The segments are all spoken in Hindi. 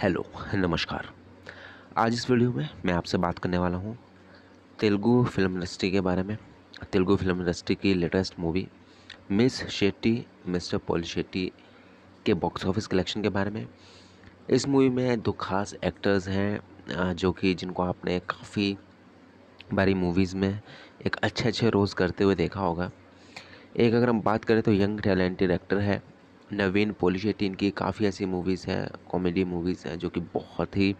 हेलो नमस्कार आज इस वीडियो में मैं आपसे बात करने वाला हूँ तेलुगु फिल्म इंडस्ट्री के बारे में तेलुगु फिल्म इंडस्ट्री की latest movie Miss Shetty Mister Polishetty के बॉक्स ऑफिस कलेक्शन के बारे में इस मूवी में दो खास एक्टर्स हैं जो कि जिनको आपने काफ़ी बारी मूवीज़ में एक अच्छे अच्छे रोल्स करते हुए देखा होगा एक अगर हम बात करें तो यंग टैलेंटेड एक्टर है नवीन पोली की इनकी काफ़ी ऐसी मूवीज़ हैं कॉमेडी मूवीज़ हैं जो कि बहुत ही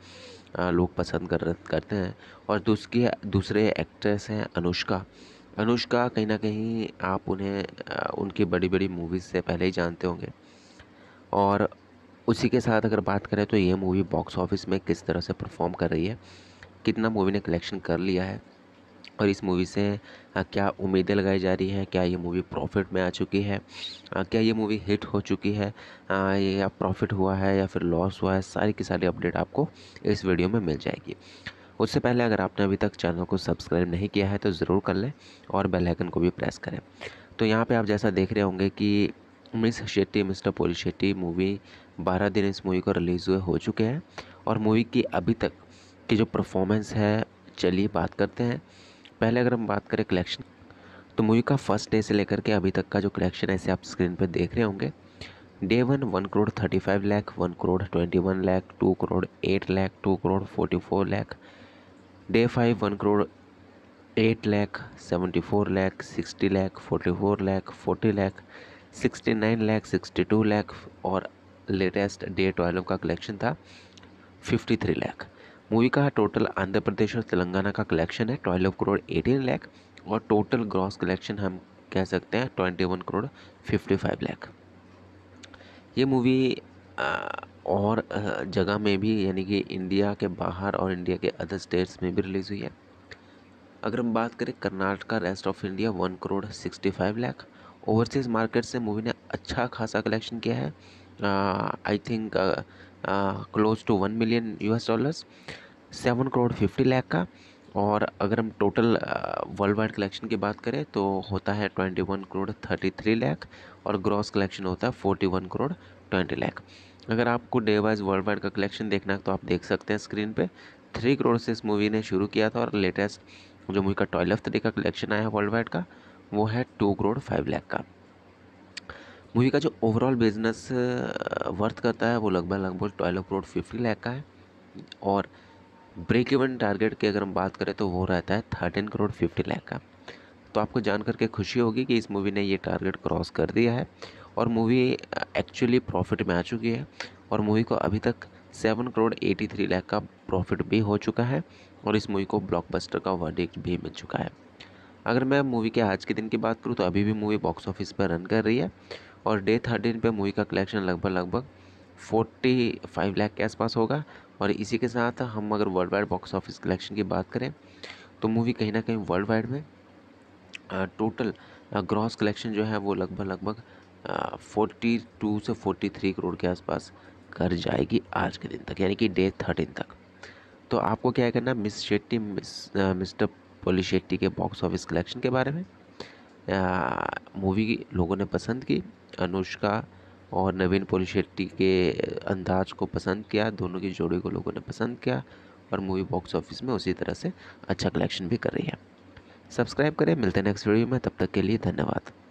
लोग पसंद कर करते हैं और दूसरी दूसरे एक्ट्रेस हैं अनुष्का अनुष्का कहीं ना कहीं आप उन्हें उनकी बड़ी बड़ी मूवीज़ से पहले ही जानते होंगे और उसी के साथ अगर बात करें तो ये मूवी बॉक्स ऑफिस में किस तरह से परफॉर्म कर रही है कितना मूवी ने कलेक्शन कर लिया है और इस मूवी से क्या उम्मीदें लगाई जा रही हैं क्या ये मूवी प्रॉफिट में आ चुकी है क्या ये मूवी हिट हो चुकी है या प्रॉफिट हुआ है या फिर लॉस हुआ है सारी की सारी अपडेट आपको इस वीडियो में मिल जाएगी उससे पहले अगर आपने अभी तक चैनल को सब्सक्राइब नहीं किया है तो ज़रूर कर लें और बेल आइकन को भी प्रेस करें तो यहाँ पे आप जैसा देख रहे होंगे कि Miss Shetty Mister Polishetty movie बारह दिन इस मूवी को रिलीज़ हुए हो चुके हैं और मूवी की अभी तक की जो परफॉर्मेंस है चलिए बात करते हैं पहले अगर हम बात करें कलेक्शन तो मूवी का फर्स्ट डे से लेकर के अभी तक का जो कलेक्शन ऐसे आप स्क्रीन पर देख रहे होंगे day one one crore thirty five lakh one crore twenty one lakh two crore eight lakh two crore forty four lakh day five one crore eight lakh seventy four lakh sixty lakh forty four lakh forty lakh sixty nine lakh sixty two lakh और लेटेस्ट डे ट्वेल्व का कलेक्शन था फिफ्टी थ्री लाख मूवी का टोटल आंध्र प्रदेश और तेलंगाना का कलेक्शन है ट्वेल्व करोड़ एटीन लैख और टोटल ग्रॉस कलेक्शन हम कह सकते हैं twenty one crore fifty five lakh ये मूवी और जगह में भी यानी कि इंडिया के बाहर और इंडिया के अदर स्टेट्स में भी रिलीज़ हुई है अगर हम बात करें Karnataka rest of India one crore sixty five lakh overseas market से मूवी ने अच्छा खासा कलेक्शन किया है I think close to one million US dollars seven crore fifty lakh का और अगर हम टोटल वर्ल्ड वाइड कलेक्शन की बात करें तो होता है twenty one crore thirty three lakh और ग्रॉस कलेक्शन होता है forty one crore twenty lakh अगर आपको डे वाइज वर्ल्ड वाइड का कलेक्शन देखना है तो आप देख सकते हैं स्क्रीन पे थ्री करोड़ से इस मूवी ने शुरू किया था और लेटेस्ट जो मूवी का ट्वेल्व डे का कलेक्शन आया है वर्ल्ड वाइड का वो है टू करोड़ फाइव लाख का मूवी का जो ओवरऑल बिजनेस वर्थ करता है वो लगभग लगभग ट्वेल्व करोड़ फिफ्टी लैख का है और ब्रेक इवन टारगेट की अगर हम बात करें तो वो रहता है थर्टीन करोड़ फिफ्टी लैख का तो आपको जान करके खुशी होगी कि इस मूवी ने ये टारगेट क्रॉस कर दिया है और मूवी एक्चुअली प्रॉफिट में आ चुकी है और मूवी को अभी तक seven crore eighty three lakh का प्रॉफिट भी हो चुका है और इस मूवी को ब्लॉकबस्टर का वर्डिक्ट भी मिल चुका है अगर मैं मूवी के आज के दिन की बात करूँ तो अभी भी मूवी बॉक्स ऑफिस पर रन कर रही है और डे थर्टीन पे मूवी का कलेक्शन लगभग लगभग फोर्टी फाइव लैख के आसपास होगा और इसी के साथ हम अगर worldwide box office collection की बात करें तो मूवी कहीं ना कहीं वर्ल्ड वाइड में टोटल ग्रॉस कलेक्शन जो है वो लगभग लगभग फोर्टी टू से फोर्टी थ्री करोड़ के आसपास कर जाएगी आज के दिन तक यानी कि डे थर्टीन तक तो आपको क्या करना Miss Shetty Miss Mister Polishetty के बॉक्स ऑफिस कलेक्शन के बारे में मूवी लोगों ने पसंद की अनुष्का और नवीन पोली शेट्टी के अंदाज को पसंद किया दोनों की जोड़ी को लोगों ने पसंद किया और मूवी बॉक्स ऑफिस में उसी तरह से अच्छा कलेक्शन भी कर रही है सब्सक्राइब करें मिलते हैं नेक्स्ट वीडियो में तब तक के लिए धन्यवाद